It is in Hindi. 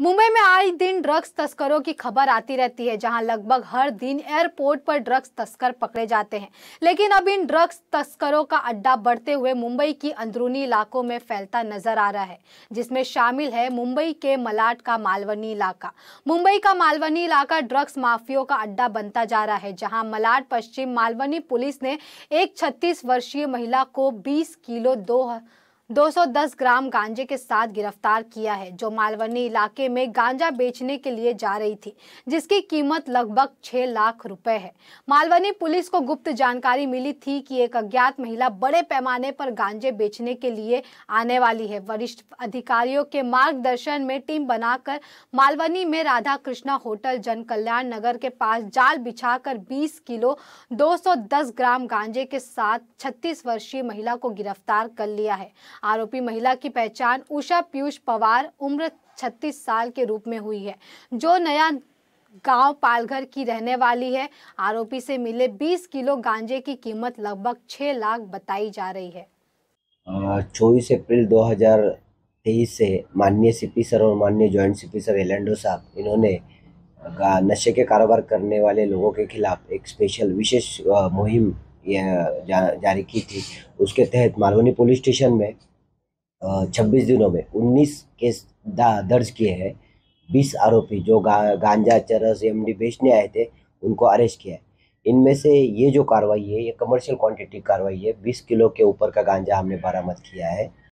मुंबई में आज दिन ड्रग्स तस्करों की खबर आती रहती है जहां लगभग हर दिन एयरपोर्ट पर ड्रग्स तस्कर पकड़े जाते हैं लेकिन अब इन ड्रग्स तस्करों का अड्डा बढ़ते हुए मुंबई की अंदरूनी इलाकों में फैलता नजर आ रहा है जिसमें शामिल है मुंबई के मलाट का मालवनी इलाका मुंबई का मालवनी इलाका ड्रग्स माफियों का अड्डा बनता जा रहा है जहाँ मलाट पश्चिम मालवनी पुलिस ने एक छत्तीस वर्षीय महिला को बीस किलो दो 210 ग्राम गांजे के साथ गिरफ्तार किया है जो मालवनी इलाके में गांजा बेचने के लिए जा रही थी जिसकी कीमत लगभग 6 लाख रुपए है मालवनी पुलिस को गुप्त जानकारी मिली थी कि एक अज्ञात महिला बड़े पैमाने पर गांजे बेचने के लिए आने वाली है वरिष्ठ अधिकारियों के मार्गदर्शन में टीम बनाकर मालवनी में राधा कृष्णा होटल जन कल्याण नगर के पास जाल बिछा कर किलो दो ग्राम गांजे के साथ छत्तीस वर्षीय महिला को गिरफ्तार कर लिया है आरोपी महिला की पहचान उषा पीयूष पवार उम्र 36 साल के रूप में हुई है जो नया गांव पालघर की रहने वाली है आरोपी से मिले 20 किलो गांजे की कीमत लगभग 6 लाख बताई जा रही है चौबीस अप्रैल 2023 से माननीय सीपी सर और माननीय ज्वाइंट सीपी सर एलेंडो साहब इन्होंने नशे के कारोबार करने वाले लोगों के खिलाफ एक स्पेशल विशेष मुहिम जा, जारी की थी उसके तहत मालवनी पुलिस स्टेशन में छब्बीस दिनों में उन्नीस केस दर्ज किए हैं बीस आरोपी जो गा, गांजा चरस एम बेचने आए थे उनको अरेस्ट किया है इनमें से ये जो कार्रवाई है ये कमर्शियल क्वांटिटी कार्रवाई है बीस किलो के ऊपर का गांजा हमने बरामद किया है